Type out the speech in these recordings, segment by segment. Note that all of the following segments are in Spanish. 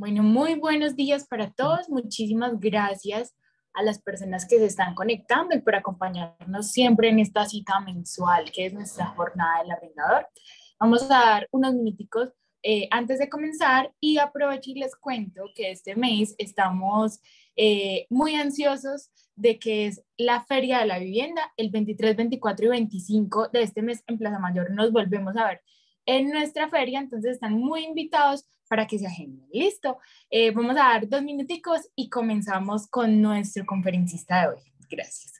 Bueno, muy buenos días para todos. Muchísimas gracias a las personas que se están conectando y por acompañarnos siempre en esta cita mensual que es nuestra jornada del arrendador. Vamos a dar unos minuticos eh, antes de comenzar y aprovecho y les cuento que este mes estamos eh, muy ansiosos de que es la Feria de la Vivienda el 23, 24 y 25 de este mes en Plaza Mayor. Nos volvemos a ver en nuestra feria, entonces están muy invitados para que se agenden. Listo, eh, vamos a dar dos minuticos y comenzamos con nuestro conferencista de hoy. Gracias.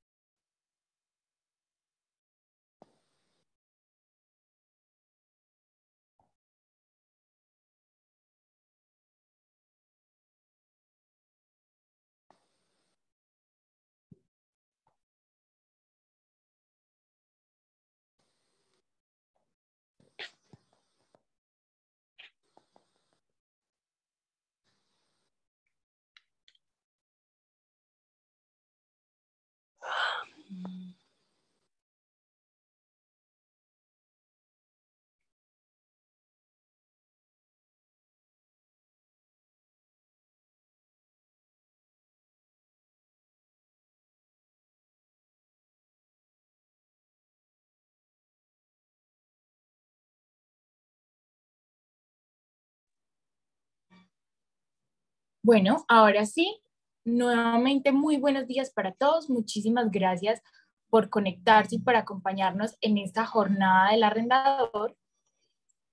Bueno, ahora sí, nuevamente muy buenos días para todos. Muchísimas gracias por conectarse y por acompañarnos en esta jornada del arrendador.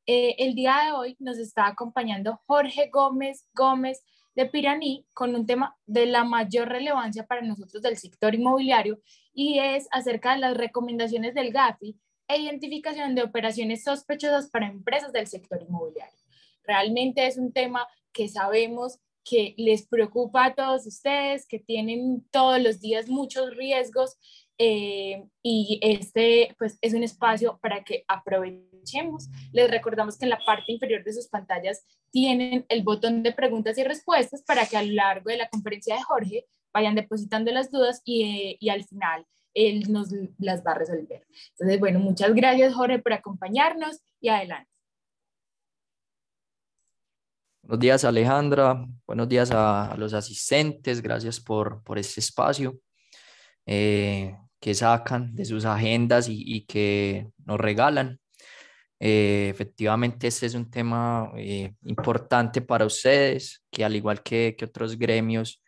Eh, el día de hoy nos está acompañando Jorge Gómez Gómez de Piraní con un tema de la mayor relevancia para nosotros del sector inmobiliario y es acerca de las recomendaciones del GAFI e identificación de operaciones sospechosas para empresas del sector inmobiliario. Realmente es un tema que sabemos que les preocupa a todos ustedes, que tienen todos los días muchos riesgos eh, y este pues es un espacio para que aprovechemos. Les recordamos que en la parte inferior de sus pantallas tienen el botón de preguntas y respuestas para que a lo largo de la conferencia de Jorge vayan depositando las dudas y, eh, y al final él nos las va a resolver. Entonces, bueno, muchas gracias Jorge por acompañarnos y adelante. Buenos días Alejandra, buenos días a, los asistentes, gracias por, por este espacio eh, que sacan de sus agendas y, que nos regalan. Eh, efectivamente, este es un tema eh, importante para ustedes, que al igual que, que, otros gremios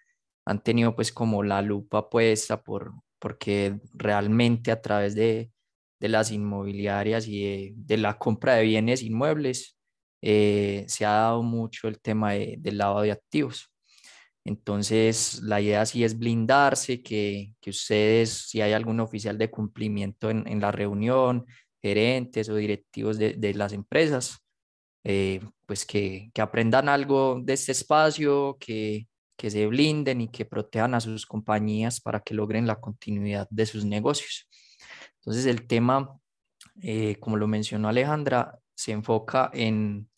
han tenido pues como la lupa puesta por, porque realmente a través de, las inmobiliarias y de, la compra de bienes inmuebles eh, se ha dado mucho el tema del lavado de activos. Entonces, la idea sí es blindarse, que, que ustedes, si hay algún oficial de cumplimiento en, la reunión, gerentes o directivos de, las empresas, eh, pues que, aprendan algo de este espacio, que, se blinden y que protejan a sus compañías para que logren la continuidad de sus negocios. Entonces, el tema, eh, como lo mencionó Alejandra, se enfoca en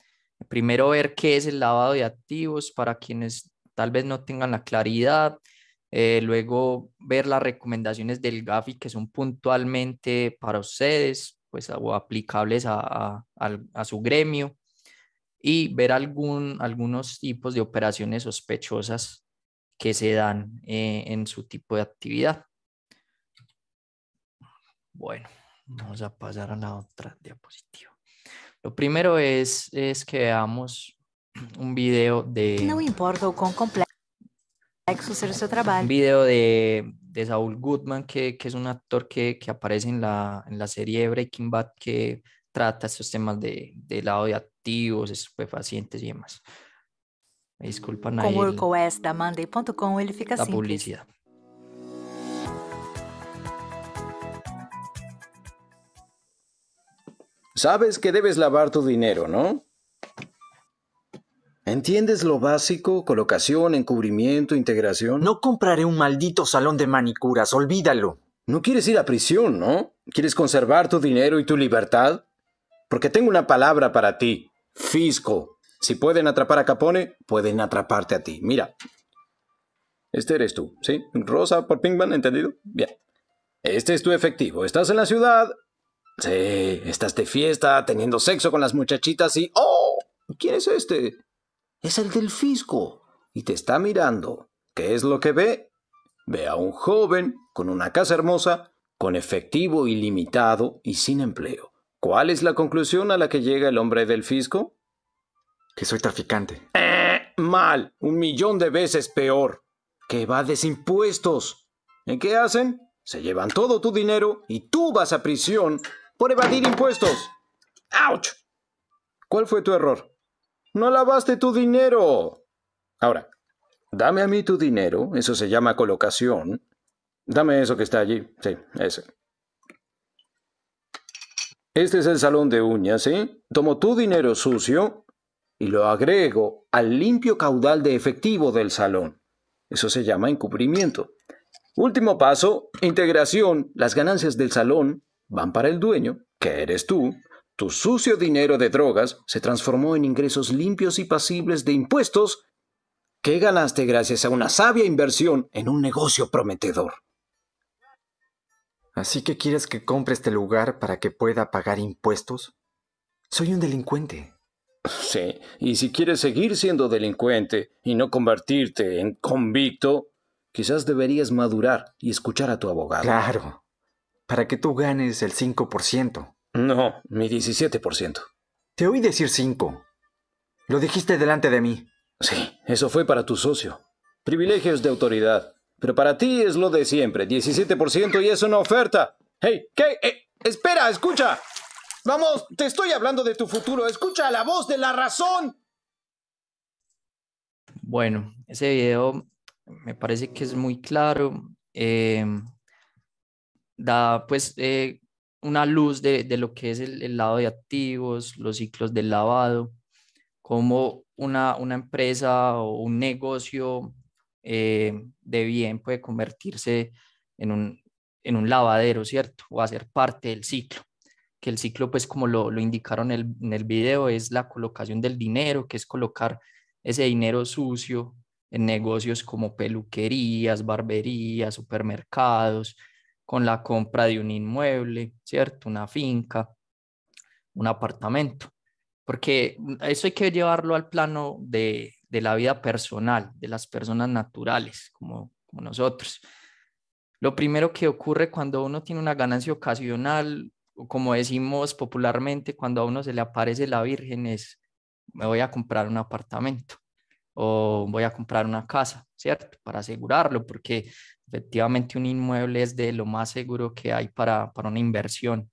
Primero ver qué es el lavado de activos para quienes tal vez no tengan la claridad. Eh, luego ver las recomendaciones del GAFI que son puntualmente para ustedes pues, o aplicables a, su gremio y ver algún, algunos tipos de operaciones sospechosas que se dan eh, en su tipo de actividad. Bueno, vamos a pasar a la otra diapositiva. Lo primero es, es que veamos un video de... No importa o cuán complejo su trabajo. Un video de, de Saul Goodman, que, que es un actor que, que aparece en la, en la, serie Breaking Bad, que trata estos temas de, de lado de activos, estupefacientes y demás. Disculpa, Nair. Com WorkOS, Sabes que debes lavar tu dinero, ¿no? ¿Entiendes lo básico? Colocación, encubrimiento, integración. No compraré un maldito salón de manicuras, olvídalo. No quieres ir a prisión, ¿no? ¿Quieres conservar tu dinero y tu libertad? Porque tengo una palabra para ti. Fisco. Si pueden atrapar a Capone, pueden atraparte a ti. Mira. Este eres tú, ¿sí? Rosa por Pinkman, ¿entendido? Bien. Este es tu efectivo. Estás en la ciudad, Sí, estás de fiesta, teniendo sexo con las muchachitas y... ¡Oh! ¿Quién es este? Es el del fisco. Y te está mirando. ¿Qué es lo que ve? Ve a un joven con una casa hermosa, con efectivo ilimitado y sin empleo. ¿Cuál es la conclusión a la que llega el hombre del fisco? Que soy traficante. Eh, mal, un millón de veces peor. Que va desimpuestos. ¿En qué hacen? Se llevan todo tu dinero y tú vas a prisión por evadir impuestos. ¡Auch! ¿Cuál fue tu error? No lavaste tu dinero. Ahora, dame a mí tu dinero, eso se llama colocación. Dame eso que está allí, sí, ese. Este es el salón de uñas, ¿sí? ¿eh? Tomo tu dinero sucio y lo agrego al limpio caudal de efectivo del salón. Eso se llama encubrimiento. Último paso, integración. Las ganancias del salón van para el dueño, que eres tú, tu sucio dinero de drogas se transformó en ingresos limpios y pasibles de impuestos que ganaste gracias a una sabia inversión en un negocio prometedor. ¿Así que quieres que compre este lugar para que pueda pagar impuestos? Soy un delincuente. Sí, y si quieres seguir siendo delincuente y no convertirte en convicto, quizás deberías madurar y escuchar a tu abogado. Claro para que tú ganes el 5%. No, mi 17%. Te oí decir 5. Lo dijiste delante de mí. Sí, eso fue para tu socio. Privilegios de autoridad. Pero para ti es lo de siempre, 17% y es una oferta. ¡Hey! ¿Qué? Eh, ¡Espera! ¡Escucha! Vamos, te estoy hablando de tu futuro. Escucha la voz de la razón. Bueno, ese video me parece que es muy claro. Eh, da pues eh, una luz de, lo que es el, lado de activos, los ciclos del lavado, como una, empresa o un negocio eh, de bien puede convertirse en un, lavadero, ¿cierto? O hacer parte del ciclo que el ciclo, pues como lo, indicaron el, en el video, es la colocación del dinero, que es colocar ese dinero sucio en negocios como peluquerías, barberías, supermercados, con la compra de un inmueble, ¿cierto? Una finca, un apartamento. Porque eso hay que llevarlo al plano de, la vida personal, de las personas naturales, como, como nosotros. Lo primero que ocurre cuando uno tiene una ganancia ocasional, o como decimos popularmente, cuando a uno se le aparece la Virgen, es me voy a comprar un apartamento o voy a comprar una casa, ¿cierto? Para asegurarlo, porque Efectivamente, un inmueble es de lo más seguro que hay para, para una inversión,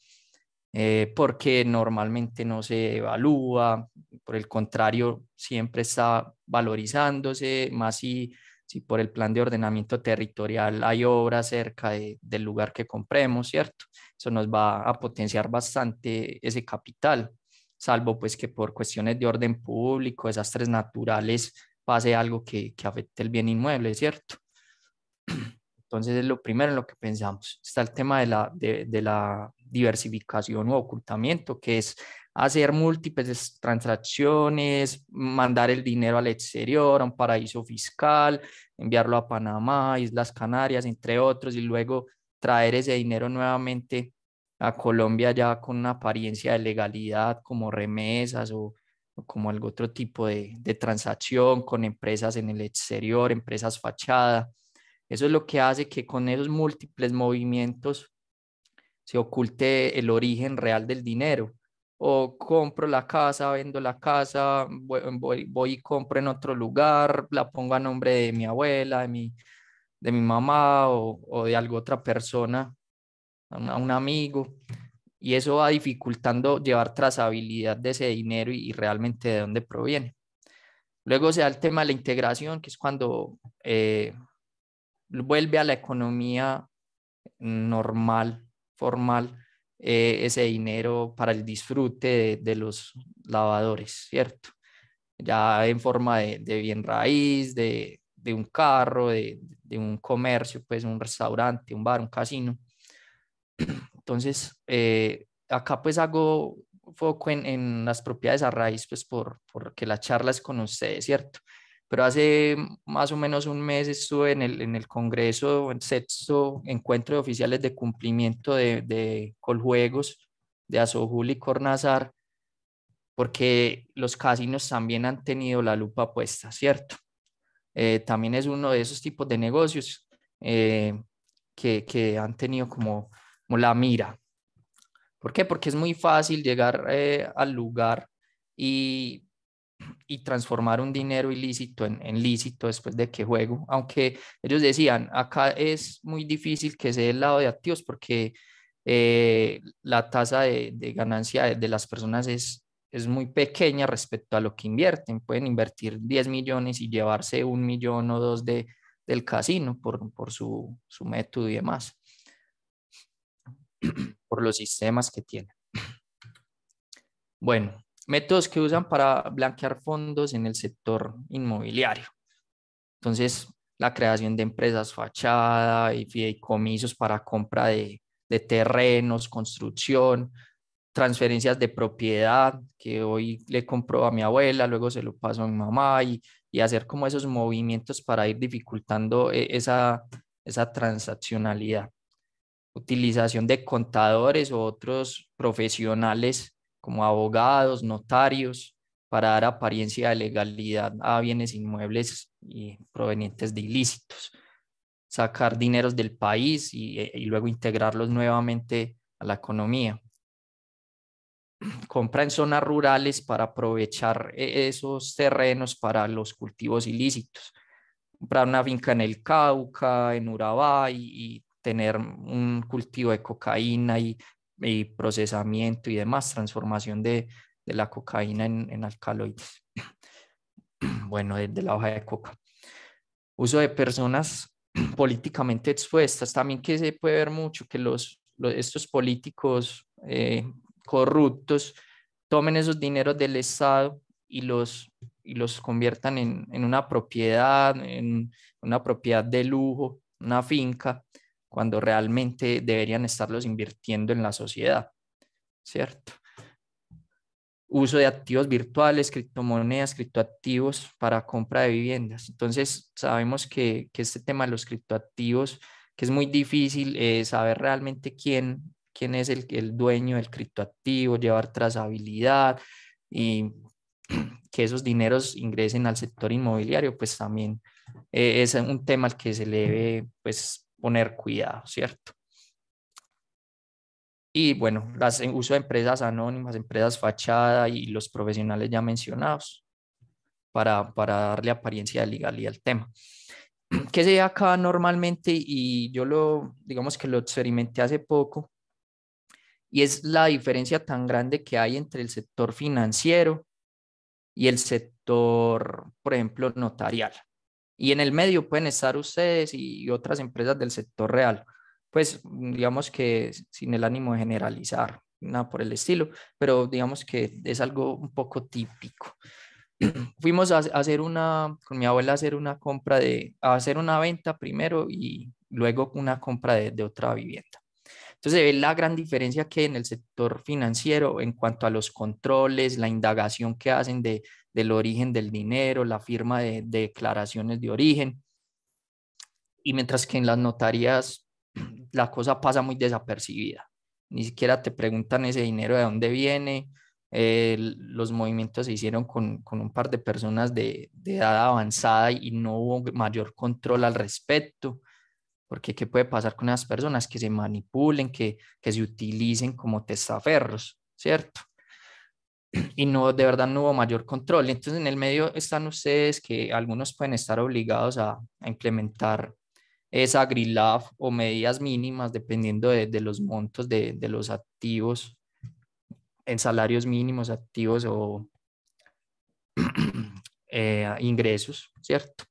eh, porque normalmente no se evalúa, por el contrario, siempre está valorizándose, más si, si por el plan de ordenamiento territorial hay obra cerca del lugar que compremos, ¿cierto? Eso nos va a potenciar bastante ese capital, salvo pues que por cuestiones de orden público, desastres naturales, pase algo que, que afecte el bien inmueble, ¿cierto? Entonces es lo primero en lo que pensamos. Está el tema de la, de, la diversificación o ocultamiento, que es hacer múltiples transacciones, mandar el dinero al exterior, a un paraíso fiscal, enviarlo a Panamá, Islas Canarias, entre otros, y luego traer ese dinero nuevamente a Colombia ya con una apariencia de legalidad como remesas o, como algún otro tipo de, de transacción con empresas en el exterior, empresas fachadas. Eso es lo que hace que con esos múltiples movimientos se oculte el origen real del dinero. O compro la casa, vendo la casa, voy, y compro en otro lugar, la pongo a nombre de mi abuela, de mi, de mi mamá o, de alguna otra persona, a un, amigo. Y eso va dificultando llevar trazabilidad de ese dinero y, realmente de dónde proviene. Luego se da el tema de la integración, que es cuando eh, vuelve a la economía normal, formal, eh, ese dinero para el disfrute de, los lavadores, ¿cierto? Ya en forma de, bien raíz, de, un carro, de, un comercio, pues un restaurante, un bar, un casino. Entonces, eh, acá pues hago foco en, las propiedades a raíz, pues por, porque la charla es con ustedes, ¿cierto? pero hace más o menos un mes estuve en el, en el Congreso, sexto encuentro de oficiales de cumplimiento de, de Coljuegos, de Azojul y Cornazar, porque los casinos también han tenido la lupa puesta, ¿cierto? Eh, también es uno de esos tipos de negocios eh, que, que, han tenido como, como, la mira. ¿Por qué? Porque es muy fácil llegar eh, al lugar y y transformar un dinero ilícito en, en, lícito después de que juego. Aunque ellos decían, acá es muy difícil que sea el lado de activos porque eh, la tasa de, ganancia de, las personas es, es muy pequeña respecto a lo que invierten. Pueden invertir 10 millones y llevarse un millón o dos de, del casino por, por su, su método y demás, por los sistemas que tienen. Bueno, métodos que usan para blanquear fondos en el sector inmobiliario. Entonces, la creación de empresas fachada y fideicomisos para compra de, terrenos, construcción, transferencias de propiedad, que hoy le compro a mi abuela, luego se lo paso a mi mamá y, hacer como esos movimientos para ir dificultando e, esa, transaccionalidad. Utilización de contadores u otros profesionales como abogados, notarios, para dar apariencia de legalidad a bienes inmuebles provenientes de ilícitos, sacar dineros del país e, y, luego integrarlos nuevamente a la economía. Compra en zonas rurales para aprovechar e, esos terrenos para los cultivos ilícitos. Comprar una finca en el Cauca, en Urabá y tener un cultivo de cocaína y y procesamiento y demás, transformación de, la cocaína en, alcaloides. Bueno, de, la hoja de coca. Uso de personas políticamente expuestas, también que se puede ver mucho que estos políticos eh, corruptos tomen esos dineros del Estado y los, y los conviertan en, en una propiedad, en una propiedad de lujo, una finca, cuando realmente deberían estarlos invirtiendo en la sociedad, ¿cierto? Uso de activos virtuales, criptomonedas, criptoactivos para compra de viviendas. Entonces, sabemos que, este tema de los criptoactivos, que es muy difícil eh, saber realmente quién, quién es el, dueño del criptoactivo, llevar trazabilidad y que esos dineros ingresen al sector inmobiliario, pues también eh, es un tema al que se le debe pues, poner cuidado, ¿cierto? Y bueno, las uso de empresas anónimas, empresas fachada y los profesionales ya mencionados para, para darle apariencia de legalidad al tema. ¿Qué se ve acá normalmente? Y yo lo, digamos que lo experimenté hace poco, y es la diferencia tan grande que hay entre el sector financiero y el sector, por ejemplo, notarial. Y en el medio pueden estar ustedes y otras empresas del sector real. Pues mm, digamos que sin el ánimo de generalizar, nada por el estilo, pero digamos que es algo un poco típico. Fuimos a hacer una, con mi abuela a hacer una compra de, a hacer una venta primero y luego una compra de, de otra vivienda. Entonces se ve la gran diferencia que en el sector financiero en cuanto a los controles, la indagación que hacen de, del origen del dinero, la firma de, declaraciones de origen. Y mientras que en las notarías la cosa pasa muy desapercibida. Ni siquiera te preguntan ese dinero de dónde viene, eh, los movimientos se hicieron con, con un par de personas de, edad avanzada y no hubo mayor control al respecto. Porque ¿qué puede pasar con esas personas que se manipulen, que, que se utilicen como testaferros, ¿cierto? Y no, de verdad no hubo mayor control. Entonces en el medio están ustedes que algunos pueden estar obligados a, implementar esa grilaf o medidas mínimas dependiendo de, de los montos de, los activos en salarios mínimos activos o eh, ingresos, ¿cierto?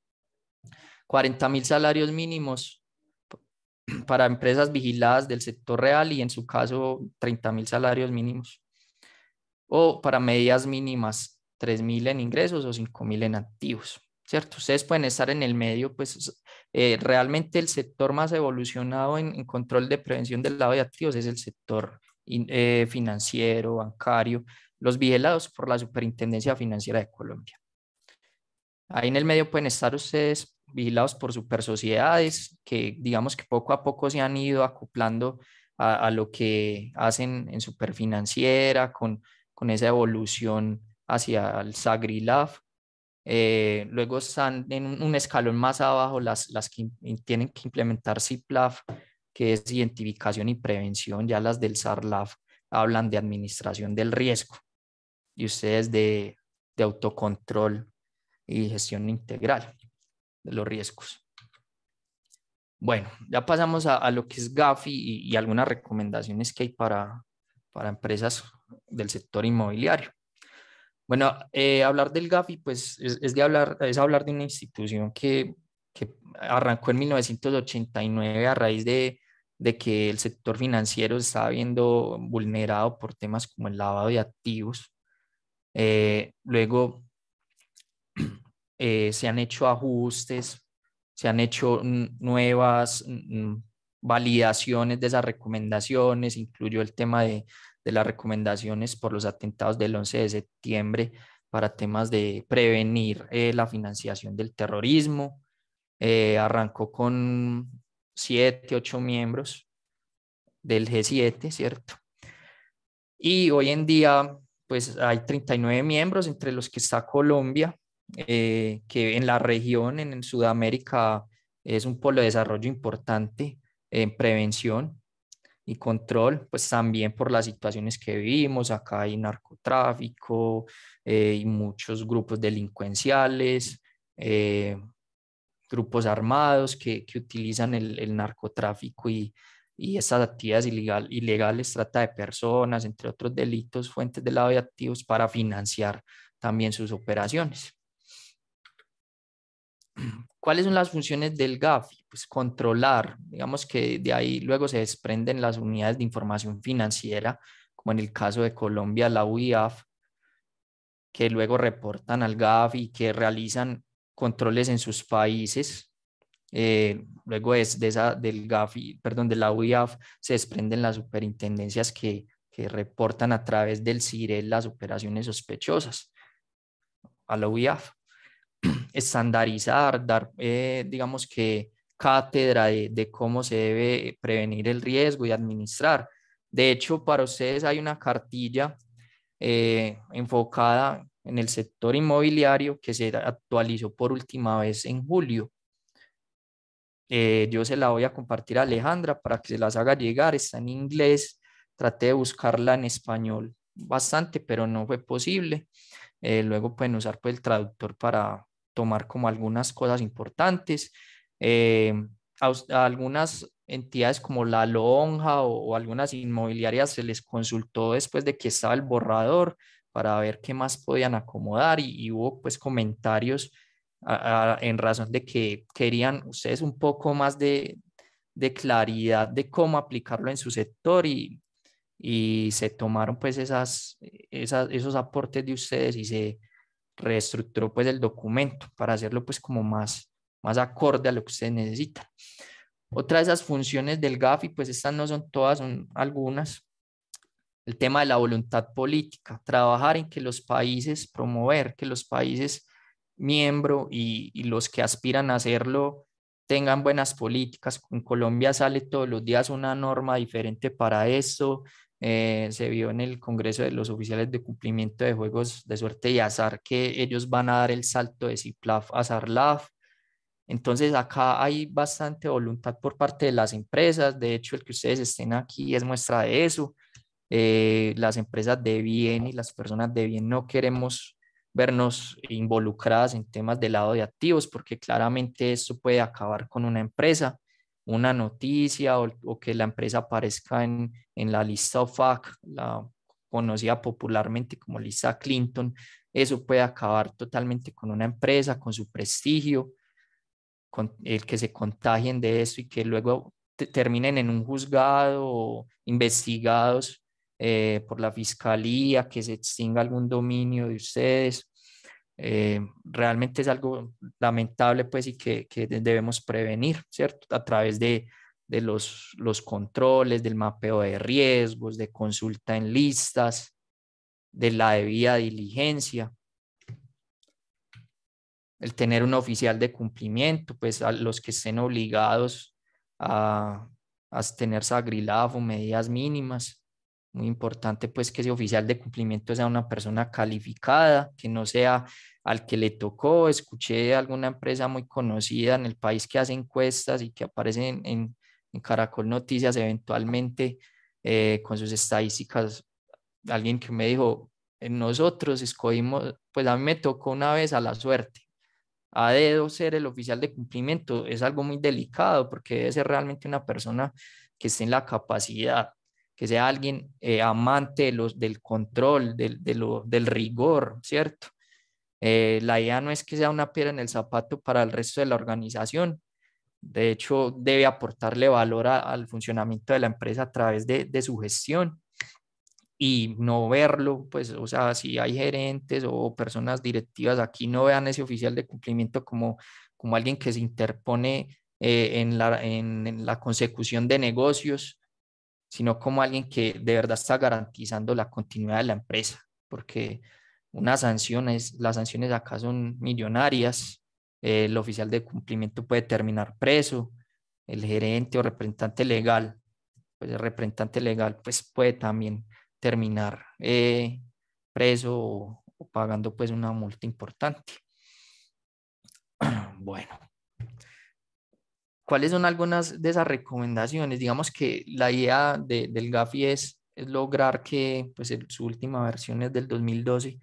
40 mil salarios mínimos para empresas vigiladas del sector real y en su caso 30 mil salarios mínimos. O para medidas mínimas, 3 mil en ingresos o 5 mil en activos, ¿cierto? Ustedes pueden estar en el medio, pues eh, realmente el sector más evolucionado en, control de prevención del lado de activos es el sector eh, financiero, bancario, los vigilados por la Superintendencia Financiera de Colombia. Ahí en el medio pueden estar ustedes vigilados por super sociedades que digamos que poco a poco se han ido acoplando a, lo que hacen en superfinanciera con, con esa evolución hacia el Sagrilaf. Eh, luego están en un escalón más abajo las, las que tienen que implementar SIPLAF que es identificación y prevención, ya las del SARLAF hablan de administración del riesgo y ustedes de autocontrol y gestión integral de los riesgos. Bueno, ya pasamos a, lo que es GAFI y, algunas recomendaciones que hay para, para empresas del sector inmobiliario. Bueno, eh, hablar del GAFI pues, es, de hablar, es hablar de una institución que, arrancó en 1989 a raíz de, que el sector financiero estaba viendo vulnerado por temas como el lavado de activos. Eh, luego, eh, se han hecho ajustes, se han hecho nuevas validaciones de esas recomendaciones, incluyó el tema de, las recomendaciones por los atentados del 11 de septiembre para temas de prevenir eh, la financiación del terrorismo. Eh, arrancó con siete, ocho miembros del G7, ¿cierto? Y hoy en día, pues hay 39 miembros, entre los que está Colombia, eh, que en la región, en, Sudamérica, es un polo de desarrollo importante en prevención y control, pues también por las situaciones que vivimos, acá hay narcotráfico eh, y muchos grupos delincuenciales, eh, grupos armados que, utilizan el, narcotráfico y, y estas actividades ilegales, trata de personas, entre otros delitos, fuentes de lavado de activos para financiar también sus operaciones. ¿Cuáles son las funciones del GAFI? Pues controlar, digamos que de ahí luego se desprenden las unidades de información financiera, como en el caso de Colombia, la UIAF, que luego reportan al GAFI y que realizan controles en sus países. Eh, luego es de esa, del GAFI, perdón, de la UIAF se desprenden las superintendencias que, que reportan a través del CIRE las operaciones sospechosas a la UIAF estandarizar, dar, eh, digamos que, cátedra de, cómo se debe prevenir el riesgo y administrar. De hecho, para ustedes hay una cartilla eh, enfocada en el sector inmobiliario que se actualizó por última vez en julio. Eh, yo se la voy a compartir a Alejandra para que se las haga llegar. Está en inglés. Traté de buscarla en español bastante, pero no fue posible. luego pueden usar pues, el traductor para tomar como algunas cosas importantes. Eh, a, algunas entidades como la Lonja o, algunas inmobiliarias se les consultó después de que estaba el borrador para ver qué más podían acomodar y, hubo pues comentarios en razón de que querían ustedes un poco más de, claridad de cómo aplicarlo en su sector y, y se tomaron pues esas, esos aportes de ustedes y se, reestructuró pues el documento para hacerlo pues como más, más acorde a lo que ustedes necesitan. Otra de esas funciones del GAFI, pues estas no son todas, son algunas. El tema de la voluntad política, trabajar en que los países, promover que los países miembro y, los que aspiran a hacerlo tengan buenas políticas. En Colombia sale todos los días una norma diferente para eso. Eh, se vio en el Congreso de los Oficiales de Cumplimiento de Juegos de Suerte y Azar que ellos van a dar el salto de CIPLAF a ZARLAF Entonces acá hay bastante voluntad por parte de las empresas, de hecho el que ustedes estén aquí es muestra de eso. Eh, las empresas de bien y las personas de bien no queremos vernos involucradas en temas de lado de activos porque claramente eso puede acabar con una empresa una noticia o, que la empresa aparezca en, en la lista OFAC, la conocida popularmente como lista Clinton, eso puede acabar totalmente con una empresa, con su prestigio, con el que se contagien de eso y que luego terminen en un juzgado o investigados eh, por la fiscalía, que se extinga algún dominio de ustedes. Eh, realmente es algo lamentable, pues, y que, debemos prevenir, ¿cierto? A través de, los, controles, del mapeo de riesgos, de consulta en listas, de la debida diligencia. El tener un oficial de cumplimiento, pues a los que estén obligados a, a tener sagrilafo, medidas mínimas. Muy importante pues que ese oficial de cumplimiento sea una persona calificada, que no sea al que le tocó. Escuché alguna empresa muy conocida en el país que hace encuestas y que aparece en, Caracol Noticias eventualmente eh, con sus estadísticas. Alguien que me dijo, nosotros escogimos, pues a mí me tocó una vez a la suerte. A dedo ser el oficial de cumplimiento es algo muy delicado porque debe ser realmente una persona que esté en la capacidad que sea alguien eh, amante los, del control, del, del rigor, ¿cierto? Eh, la idea no es que sea una piedra en el zapato para el resto de la organización. De hecho, debe aportarle valor al funcionamiento de la empresa a través de, su gestión y no verlo, pues, o sea, si hay gerentes o personas directivas aquí, no vean ese oficial de cumplimiento como, como alguien que se interpone eh, en, en la consecución de negocios, sino como alguien que de verdad está garantizando la continuidad de la empresa, porque unas sanciones, las sanciones acá son millonarias, el oficial de cumplimiento puede terminar preso, el gerente o representante legal, pues el representante legal pues puede también terminar eh, preso o, o, pagando pues una multa importante. Bueno, ¿Cuáles son algunas de esas recomendaciones? Digamos que la idea del GAFI es, lograr que, pues su última versión es del 2012,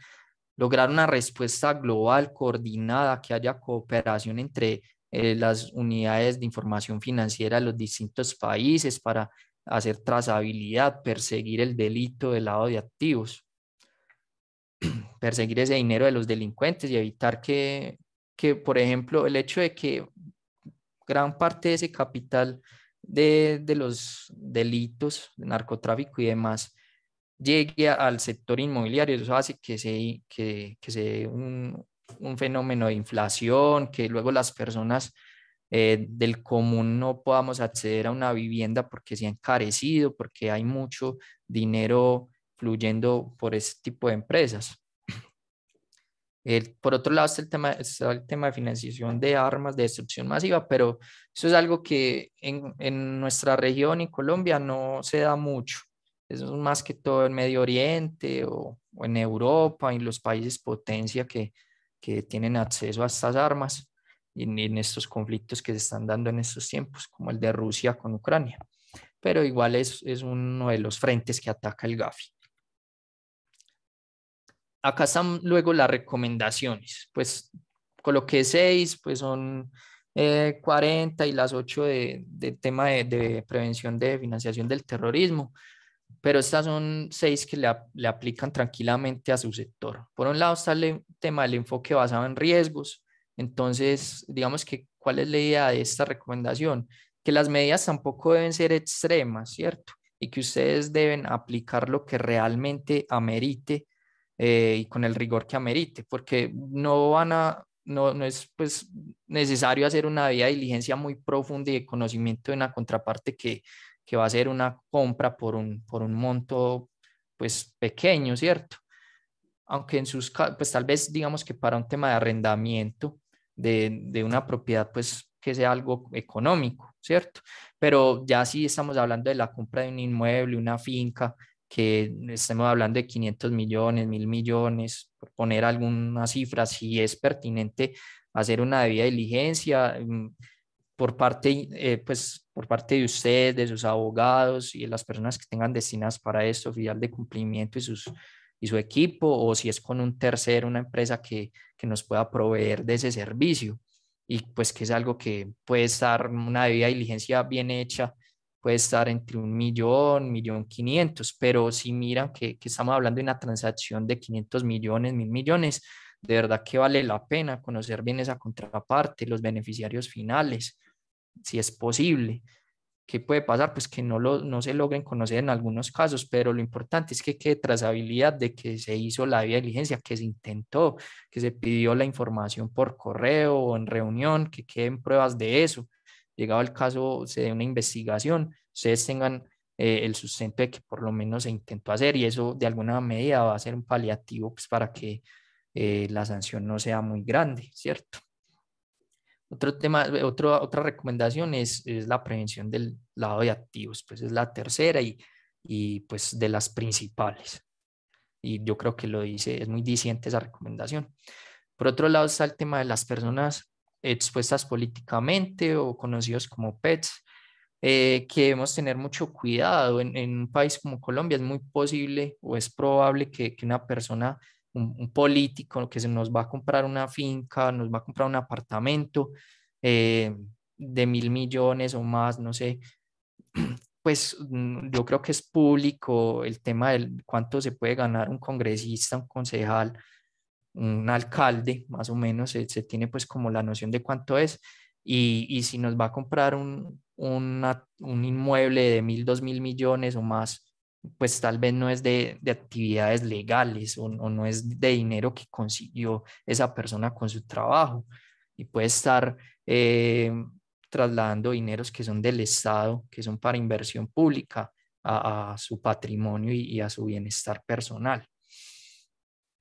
lograr una respuesta global, coordinada, que haya cooperación entre eh, las unidades de información financiera de los distintos países para hacer trazabilidad, perseguir el delito del lado de activos, perseguir ese dinero de los delincuentes y evitar que, que, por ejemplo, el hecho de que gran parte de ese capital de, los delitos de narcotráfico y demás llegue al sector inmobiliario. Eso hace que se, que, un, fenómeno de inflación, que luego las personas eh, del común no podamos acceder a una vivienda porque se ha encarecido, porque hay mucho dinero fluyendo por ese tipo de empresas por otro lado está el, tema, el tema de financiación de armas de destrucción masiva, pero eso es algo que en, en nuestra región y Colombia no se da mucho. Eso es más que todo en Medio Oriente o, en Europa, y los países potencia que, que tienen acceso a estas armas y en, estos conflictos que se están dando en estos tiempos, como el de Rusia con Ucrania. Pero igual es uno de los frentes que ataca el GAFI acá están luego las recomendaciones. Pues coloqué seis, pues son eh, 40 y las ocho de, tema de, prevención de financiación del terrorismo. Pero estas son seis que le, le aplican tranquilamente a su sector. Por un lado está el tema del enfoque basado en riesgos. Entonces, digamos que, ¿cuál es la idea de esta recomendación? Que las medidas tampoco deben ser extremas, ¿cierto? Y que ustedes deben aplicar lo que realmente amerite eh, y con el rigor que amerite, porque no van a, no, es pues necesario hacer una vía de diligencia muy profunda y de conocimiento de una contraparte que, que va a ser una compra por un, por un monto pues pequeño, ¿cierto? Aunque en sus, pues tal vez digamos que para un tema de arrendamiento de, de una propiedad pues que sea algo económico, ¿cierto? Pero ya si sí estamos hablando de la compra de un inmueble, una finca, que estemos hablando de 500 millones, 1.000 millones, por poner alguna cifra, si es pertinente hacer una debida diligencia mm, por parte, eh, pues, por parte de usted, de sus abogados y de las personas que tengan destinadas para esto, vial de cumplimiento y, sus, y su equipo, o si es con un tercero, una empresa que, que nos pueda proveer de ese servicio. Y pues que es algo que puede estar una debida diligencia bien hecha puede estar entre un millón, millón quinientos, pero si miran que, estamos hablando de una transacción de 500 millones, mil millones, de verdad que vale la pena conocer bien esa contraparte, los beneficiarios finales, si es posible. ¿Qué puede pasar? Pues que no, lo, no se logren conocer en algunos casos, pero lo importante es que quede trazabilidad de que se hizo la vía diligencia, que se intentó, que se pidió la información por correo o en reunión, que queden pruebas de eso llegado el caso, se dé una investigación, ustedes tengan eh, el sustento de que por lo menos se intentó hacer y eso de alguna medida va a ser un paliativo pues, para que eh, la sanción no sea muy grande, ¿cierto? Otro tema, otra recomendación es, es, la prevención del lado de activos, pues es la tercera y, y pues de las principales. Y yo creo que lo dice, es muy diciente esa recomendación. Por otro lado está el tema de las personas expuestas políticamente o conocidos como PETs, eh, que debemos tener mucho cuidado. En, un país como Colombia es muy posible o es probable que, una persona, un, político que se nos va a comprar una finca, nos va a comprar un apartamento eh, de mil millones o más, no sé, pues mm, yo creo que es público el tema de cuánto se puede ganar un congresista, un concejal un alcalde, más o menos, se, tiene pues como la noción de cuánto es, y, si nos va a comprar un, inmueble de mil, dos mil millones o más, pues tal vez no es de, actividades legales o, no es de dinero que consiguió esa persona con su trabajo, y puede estar... Eh, trasladando dineros que son del Estado, que son para inversión pública, a, su patrimonio y, a su bienestar personal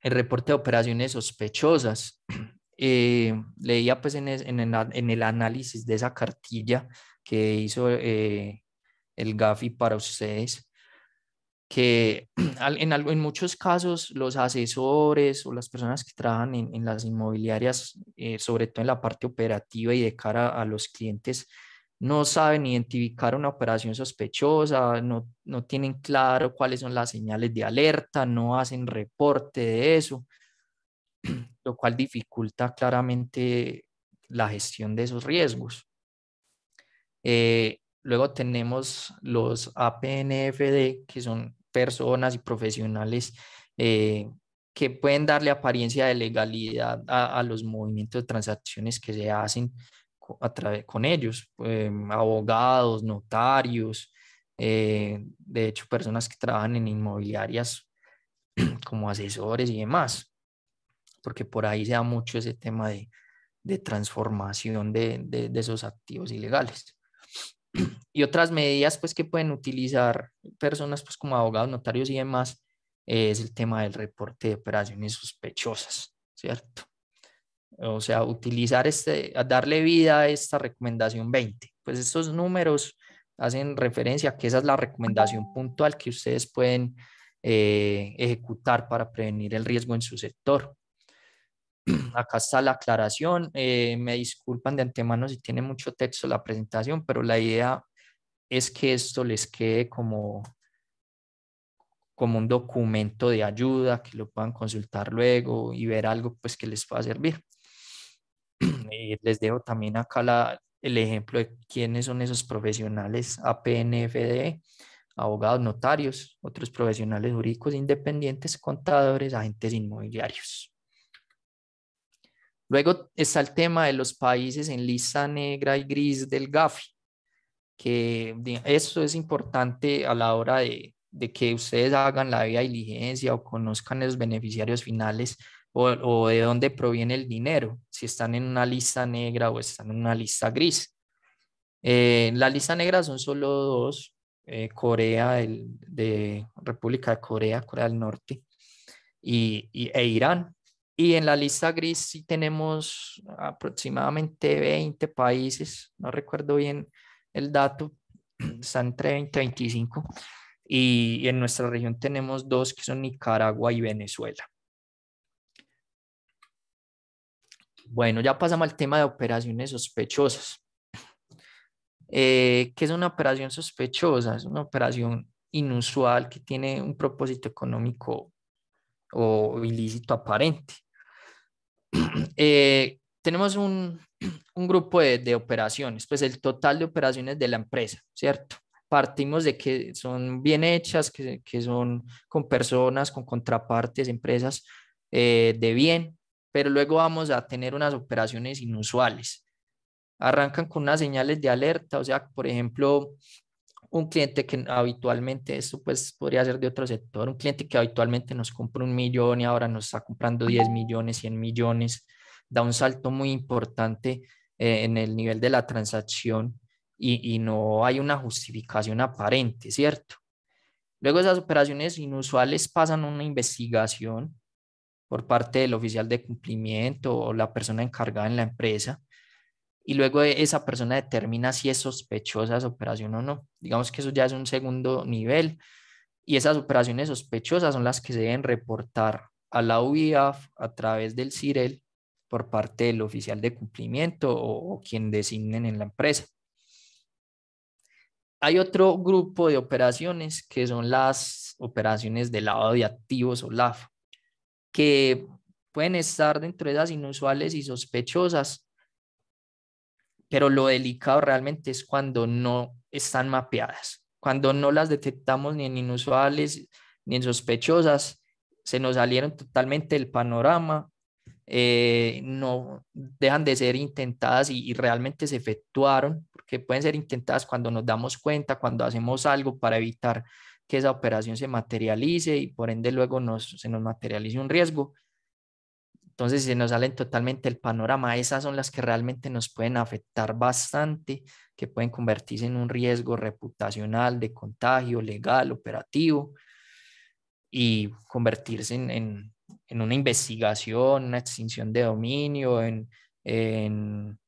el reporte de operaciones sospechosas. Eh, leía pues en, el, análisis de esa cartilla que hizo eh, el GAFI para ustedes, que en, muchos casos los asesores o las personas que trabajan en, las inmobiliarias, eh, sobre todo en la parte operativa y de cara a los clientes, no saben identificar una operación sospechosa, no, tienen claro cuáles son las señales de alerta, no hacen reporte de eso, lo cual dificulta claramente la gestión de esos riesgos. Eh, luego tenemos los APNFD, que son personas y profesionales eh, que pueden darle apariencia de legalidad a, a, los movimientos de transacciones que se hacen a través, con ellos, eh, abogados, notarios, eh, de hecho personas que trabajan en inmobiliarias como asesores y demás, porque por ahí se da mucho ese tema de, transformación de, esos activos ilegales. Y otras medidas pues que pueden utilizar personas pues como abogados, notarios y demás, es el tema del reporte de operaciones sospechosas, ¿cierto? o sea, utilizar este, darle vida a esta recomendación 20. Pues estos números hacen referencia a que esa es la recomendación puntual que ustedes pueden eh, ejecutar para prevenir el riesgo en su sector. Acá está la aclaración. Eh, me disculpan de antemano si tiene mucho texto la presentación, pero la idea es que esto les quede como, como un documento de ayuda que lo puedan consultar luego y ver algo pues que les pueda servir. les dejo también acá el ejemplo de quiénes son esos profesionales APNFD, abogados, notarios, otros profesionales jurídicos independientes, contadores, agentes inmobiliarios. Luego está el tema de los países en lista negra y gris del GAFI, que eso es importante a la hora de, de que ustedes hagan la vía diligencia o conozcan los beneficiarios finales o, de dónde proviene el dinero, si están en una lista negra o están en una lista gris. En eh, la lista negra son solo dos, eh, Corea de República de Corea, Corea del Norte y, y, e Irán. Y en la lista gris sí tenemos aproximadamente 20 países, no recuerdo bien el dato, están entre 20 y 25. y en nuestra región tenemos dos que son Nicaragua y Venezuela. Bueno, ya pasamos al tema de operaciones sospechosas. Eh, ¿Qué es una operación sospechosa? Es una operación inusual que tiene un propósito económico o ilícito aparente. Eh, tenemos un, grupo de, operaciones, pues el total de operaciones de la empresa, ¿cierto? Partimos de que son bien hechas, que, son con personas, con contrapartes, empresas eh, de bien, pero luego vamos a tener unas operaciones inusuales. Arrancan con unas señales de alerta, o sea, por ejemplo, un cliente que habitualmente, esto pues podría ser de otro sector, un cliente que habitualmente nos compra un millón y ahora nos está comprando 10 millones, 100 millones, da un salto muy importante eh, en el nivel de la transacción y, no hay una justificación aparente, ¿cierto? Luego esas operaciones inusuales pasan a una investigación por parte del oficial de cumplimiento o la persona encargada en la empresa. Y luego esa persona determina si es sospechosa esa operación o no. Digamos que eso ya es un segundo nivel. Y esas operaciones sospechosas son las que se deben reportar a la UIAF a través del CIREL por parte del oficial de cumplimiento o, quien designen en la empresa. Hay otro grupo de operaciones que son las operaciones de lavado de activos o LAF que pueden estar dentro de esas inusuales y sospechosas, pero lo delicado realmente es cuando no están mapeadas, cuando no las detectamos ni en inusuales ni en sospechosas, se nos salieron totalmente del panorama, eh, no dejan de ser intentadas y, realmente se efectuaron, porque pueden ser intentadas cuando nos damos cuenta, cuando hacemos algo para evitar que esa operación se materialice y por ende luego se nos materialice un riesgo. Entonces se nos salen totalmente el panorama. Esas son las que realmente nos pueden afectar bastante, que pueden convertirse en un riesgo reputacional de contagio legal, operativo y convertirse en, una investigación, una extinción de dominio, en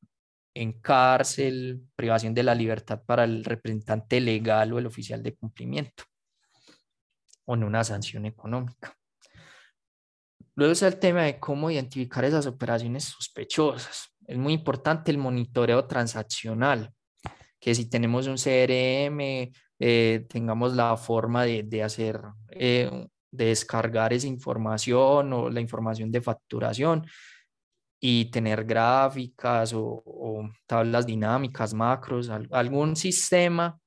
cárcel, privación de la libertad para el representante legal o el oficial de cumplimiento o en una sanción económica. Luego está el tema de cómo identificar esas operaciones sospechosas. Es muy importante el monitoreo transaccional, que si tenemos un CRM, eh, tengamos la forma de, de hacer, eh, de descargar esa información o la información de facturación y tener gráficas o tablas dinámicas, macros, algún sistema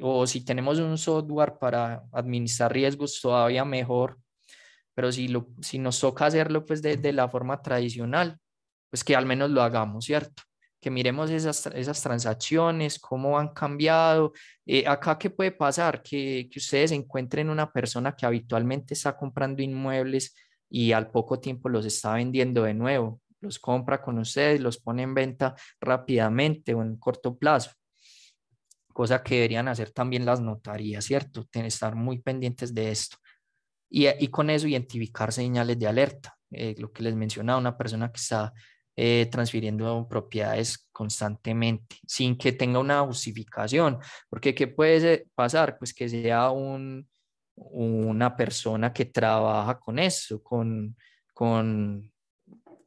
o si tenemos un software para administrar riesgos, todavía mejor. Pero si, si nos toca hacerlo pues de, la forma tradicional, pues que al menos lo hagamos, ¿cierto? Que miremos esas, transacciones, cómo han cambiado. Eh, acá, ¿qué puede pasar? Que, que ustedes encuentren una persona que habitualmente está comprando inmuebles y al poco tiempo los está vendiendo de nuevo. Los compra con ustedes, los pone en venta rápidamente o en corto plazo cosa que deberían hacer también las notarías, ¿cierto? Tienen estar muy pendientes de esto. Eh, y, con eso identificar señales de alerta. Eh, lo que les mencionaba, una persona que está eh, transfiriendo propiedades constantemente sin que tenga una justificación. Porque ¿qué puede pasar? Pues que sea un, una persona que trabaja con eso, con, con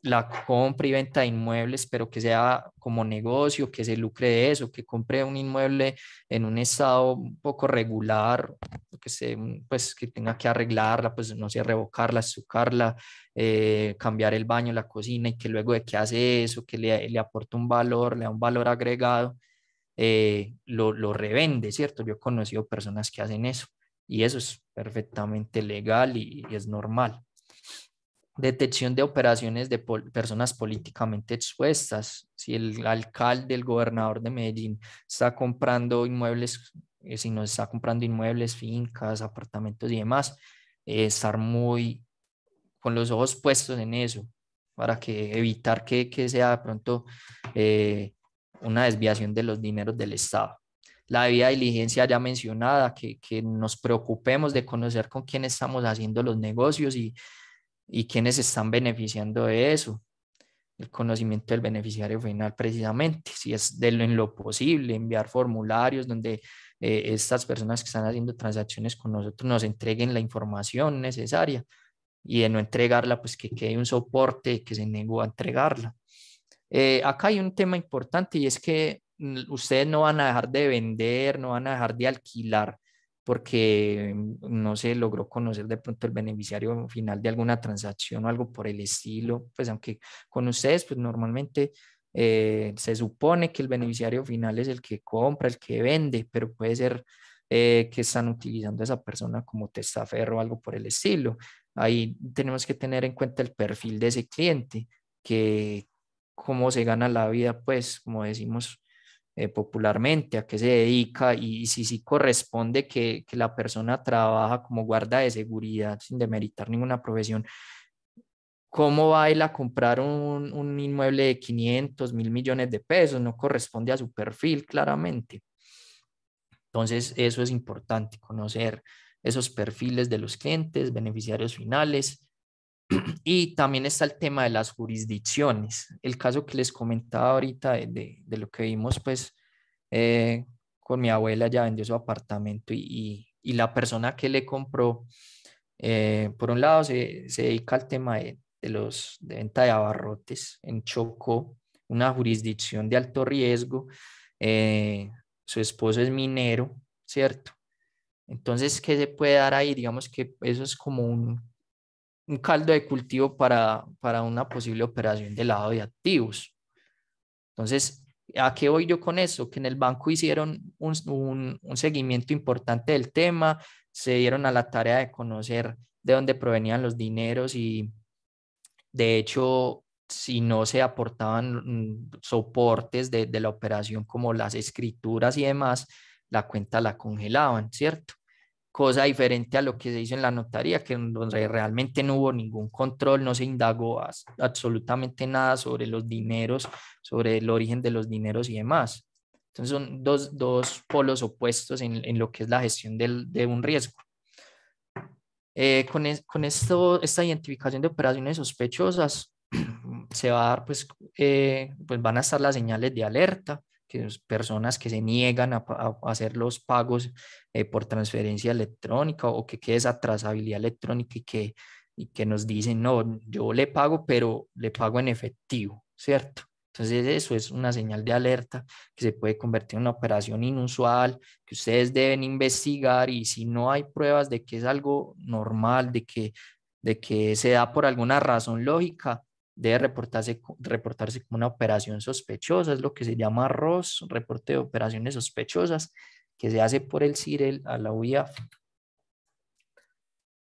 la compra y venta de inmuebles, pero que sea como negocio, que se lucre de eso, que compre un inmueble en un estado un poco regular, que se, pues que tenga que arreglarla, pues no sé, revocarla, estucarla, eh, cambiar el baño, la cocina y que luego de que hace eso, que le, le aporta un valor, le da un valor agregado, eh, lo, revende, ¿cierto? Yo he conocido personas que hacen eso y eso es perfectamente legal y es normal detección de operaciones de personas políticamente expuestas. Si el alcalde, el gobernador de Medellín está comprando inmuebles, eh, si no está comprando inmuebles, fincas, apartamentos y demás, eh, estar muy con los ojos puestos en eso para que evitar que, que sea de pronto eh, una desviación de los dineros del Estado. La debida diligencia ya mencionada, que nos preocupemos de conocer con quién estamos haciendo los negocios y, y quiénes están beneficiando de eso. El conocimiento del beneficiario final, precisamente, si es de lo, en lo posible, enviar formularios donde eh, estas personas que están haciendo transacciones con nosotros nos entreguen la información necesaria y de no entregarla, pues que quede un soporte que se negó a entregarla. Eh, acá hay un tema importante y es que mm, ustedes no van a dejar de vender, no van a dejar de alquilar porque mm, no se logró conocer de pronto el beneficiario final de alguna transacción o algo por el estilo, pues aunque con ustedes, pues normalmente eh, se supone que el beneficiario final es el que compra, el que vende, pero puede ser eh, que están utilizando a esa persona como testaferro o algo por el estilo. Ahí tenemos que tener en cuenta el perfil de ese cliente, que cómo se gana la vida, pues, como decimos eh, popularmente, a qué se dedica y si sí corresponde que, la persona trabaja como guarda de seguridad sin demeritar ninguna profesión. ¿Cómo va él a comprar un, un inmueble de 500, mil millones de pesos? No corresponde a su perfil, claramente. Entonces, eso es importante, conocer esos perfiles de los clientes, beneficiarios finales, y también está el tema de las jurisdicciones. El caso que les comentaba ahorita de, de, lo que vimos, pues, eh, con mi abuela ya vendió su apartamento y, y, la persona que le compró, eh, por un lado, se, se dedica al tema de, de, los, de venta de abarrotes en Chocó, una jurisdicción de alto riesgo. Eh, su esposo es minero, ¿cierto? Entonces, ¿qué se puede dar ahí? Digamos que eso es como un un caldo de cultivo para, para una posible operación de lavado de activos. Entonces, ¿a qué voy yo con eso? Que en el banco hicieron un, seguimiento importante del tema, se dieron a la tarea de conocer de dónde provenían los dineros y de hecho si no se aportaban mm, soportes de, de, la operación como las escrituras y demás, la cuenta la congelaban, ¿cierto? cosa diferente a lo que se hizo en la notaría, que donde realmente no hubo ningún control, no se indagó absolutamente nada sobre los dineros, sobre el origen de los dineros y demás. Entonces son dos, dos polos opuestos en, en, lo que es la gestión del, de un riesgo. Eh, con, con esto, esta identificación de operaciones sospechosas, se va a dar, pues, eh, pues van a estar las señales de alerta, personas que se niegan a, hacer los pagos eh, por transferencia electrónica o que quede esa trazabilidad electrónica y que, y que nos dicen, no, yo le pago, pero le pago en efectivo, ¿cierto? Entonces eso es una señal de alerta que se puede convertir en una operación inusual, que ustedes deben investigar y si no hay pruebas de que es algo normal, de que, de que se da por alguna razón lógica, debe reportarse, reportarse como una operación sospechosa, es lo que se llama ROS, reporte de operaciones sospechosas, que se hace por el CIREL a la UIAF.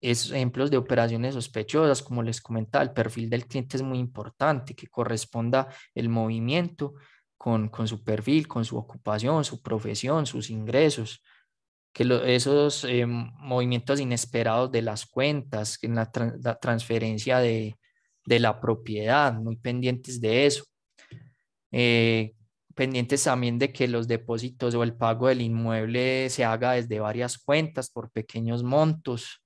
ejemplos de operaciones sospechosas, como les comentaba, el perfil del cliente es muy importante, que corresponda el movimiento con, con su perfil, con su ocupación, su profesión, sus ingresos, que esos eh, movimientos inesperados de las cuentas, en la transferencia de, de la propiedad, muy pendientes de eso. Eh, pendientes también de que los depósitos o el pago del inmueble se haga desde varias cuentas por pequeños montos.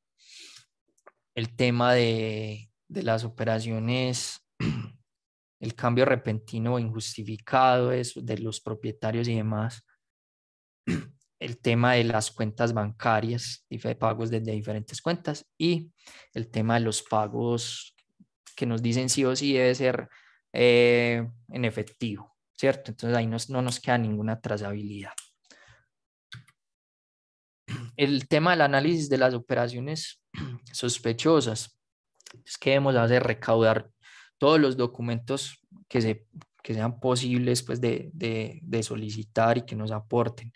El tema de, las operaciones, el cambio repentino o injustificado de los propietarios y demás. El tema de las cuentas bancarias, pagos desde diferentes cuentas y el tema de los pagos que nos dicen sí o sí debe ser eh, en efectivo, ¿cierto? Entonces ahí no nos queda ninguna trazabilidad. El tema del análisis de las operaciones sospechosas es que debemos hacer recaudar todos los documentos que, se, sean posibles pues, de solicitar y que nos aporten.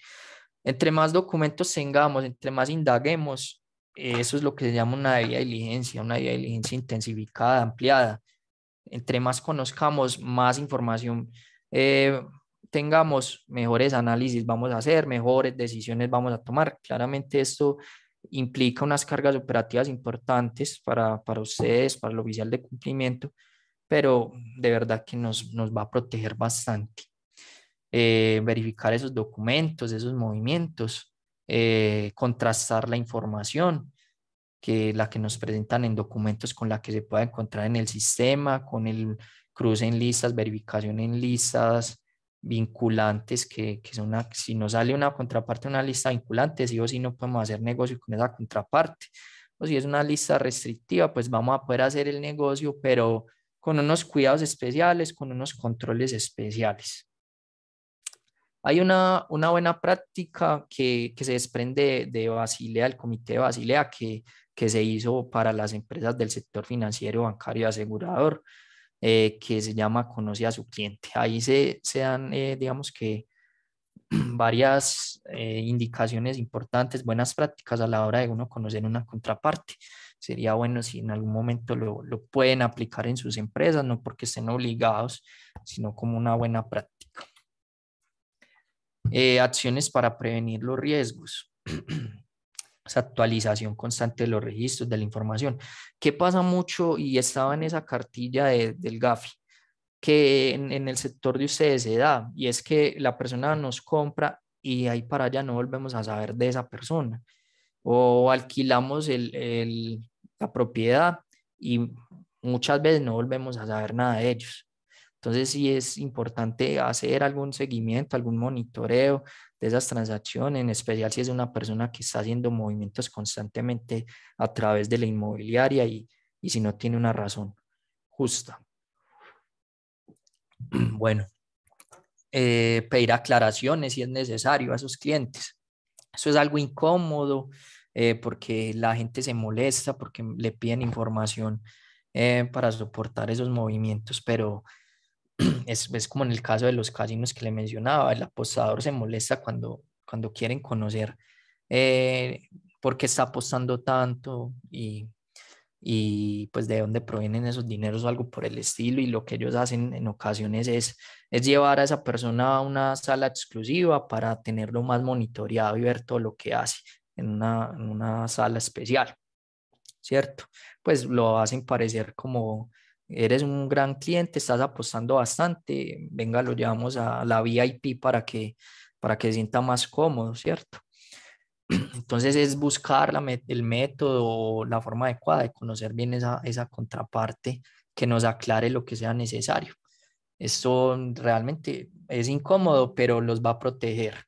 Entre más documentos tengamos, entre más indaguemos, eh, eso es lo que se llama una debida diligencia, una debida diligencia intensificada, ampliada. Entre más conozcamos, más información eh, tengamos, mejores análisis vamos a hacer, mejores decisiones vamos a tomar. Claramente esto implica unas cargas operativas importantes para, para ustedes, para el oficial de cumplimiento, pero de verdad que nos, va a proteger bastante. Eh, verificar esos documentos, esos movimientos, eh, contrastar la información que la que nos presentan en documentos con la que se pueda encontrar en el sistema, con el cruce en listas, verificación en listas, vinculantes, que, que si no sale una contraparte, una lista vinculante, sí o sí no podemos hacer negocio con esa contraparte. O si es una lista restrictiva, pues vamos a poder hacer el negocio, pero con unos cuidados especiales, con unos controles especiales. Hay una, una buena práctica que, se desprende de Basilea, el Comité de Basilea, que, que se hizo para las empresas del sector financiero, bancario y asegurador, eh, que se llama Conoce a su cliente. Ahí se, se dan, eh, digamos que, varias eh, indicaciones importantes, buenas prácticas a la hora de uno conocer una contraparte. Sería bueno si en algún momento lo, lo pueden aplicar en sus empresas, no porque estén obligados, sino como una buena práctica. Eh, acciones para prevenir los riesgos. Esa actualización constante de los registros, de la información. ¿Qué pasa mucho? Y estaba en esa cartilla del GAFI, que en, el sector de ustedes se da, y es que la persona nos compra y ahí para allá no volvemos a saber de esa persona. O alquilamos la propiedad y muchas veces no volvemos a saber nada de ellos. Entonces, sí es importante hacer algún seguimiento, algún monitoreo de esas transacciones, en especial si es una persona que está haciendo movimientos constantemente a través de la inmobiliaria y, si no tiene una razón justa. Bueno, eh, pedir aclaraciones si es necesario a sus clientes. Eso es algo incómodo eh, porque la gente se molesta, porque le piden información eh, para soportar esos movimientos, pero es, como en el caso de los casinos que le mencionaba, el apostador se molesta cuando, cuando quieren conocer eh, por qué está apostando tanto y, y, pues de dónde provienen esos dineros o algo por el estilo y lo que ellos hacen en ocasiones es, es llevar a esa persona a una sala exclusiva para tenerlo más monitoreado y ver todo lo que hace en una, en una sala especial, ¿cierto? Pues lo hacen parecer como eres un gran cliente, estás apostando bastante, venga, lo llevamos a la VIP para que, para que se sienta más cómodo, ¿cierto? Entonces es buscar la, el método, la forma adecuada de conocer bien esa, esa contraparte que nos aclare lo que sea necesario. Esto realmente es incómodo, pero los va a proteger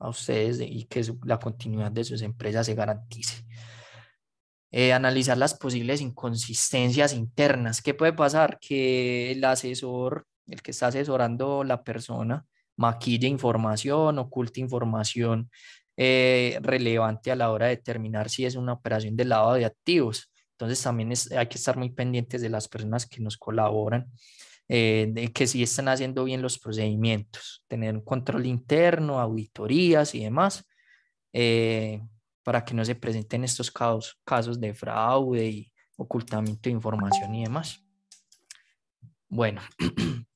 a ustedes y que la continuidad de sus empresas se garantice. Eh, analizar las posibles inconsistencias internas. ¿Qué puede pasar? Que el asesor, el que está asesorando la persona, maquille información, oculta información eh, relevante a la hora de determinar si es una operación de lavado de activos. Entonces también es, hay que estar muy pendientes de las personas que nos colaboran, eh, de que si están haciendo bien los procedimientos, tener un control interno, auditorías y demás. Eh, para que no se presenten estos casos, casos de fraude y ocultamiento de información y demás. Bueno,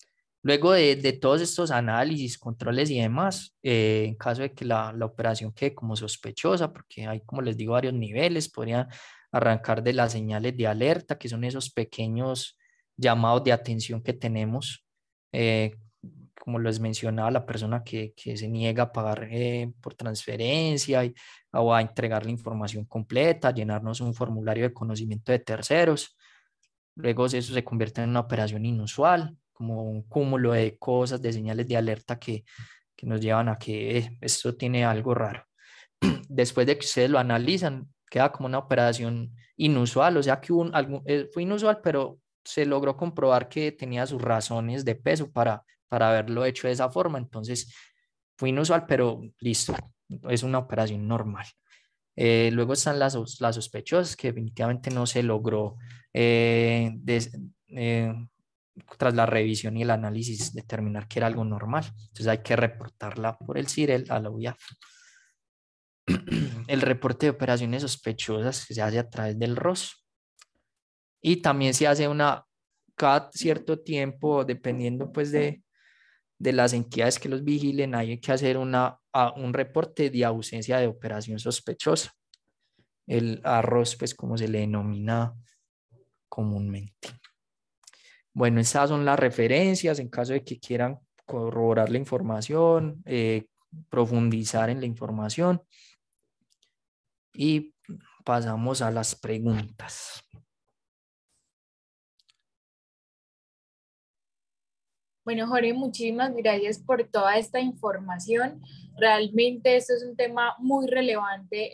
luego de, de todos estos análisis, controles y demás, eh, en caso de que la, la, operación quede como sospechosa, porque hay, como les digo, varios niveles, podría arrancar de las señales de alerta, que son esos pequeños llamados de atención que tenemos eh, como les mencionaba, la persona que, que se niega a pagar eh, por transferencia y, o a entregar la información completa, llenarnos un formulario de conocimiento de terceros. Luego eso se convierte en una operación inusual, como un cúmulo de cosas, de señales de alerta que, que nos llevan a que eh, esto tiene algo raro. Después de que ustedes lo analizan, queda como una operación inusual, o sea que un, eh, fue inusual, pero se logró comprobar que tenía sus razones de peso para para haberlo hecho de esa forma. Entonces, fue inusual, pero listo, es una operación normal. Eh, luego están las, las sospechosas, que definitivamente no se logró eh, eh, tras la revisión y el análisis determinar que era algo normal. Entonces hay que reportarla por el CIREL a la UIAF. El reporte de operaciones sospechosas que se hace a través del ROS. Y también se hace una cada cierto tiempo, dependiendo pues de, de las entidades que los vigilen, hay que hacer un reporte de ausencia de operación sospechosa. El arroz, pues como se le denomina comúnmente. Bueno, esas son las referencias en caso de que quieran corroborar la información, eh, profundizar en la información. Y pasamos a las preguntas. Bueno, Jorge, muchísimas gracias por toda esta información. Realmente esto es un tema muy relevante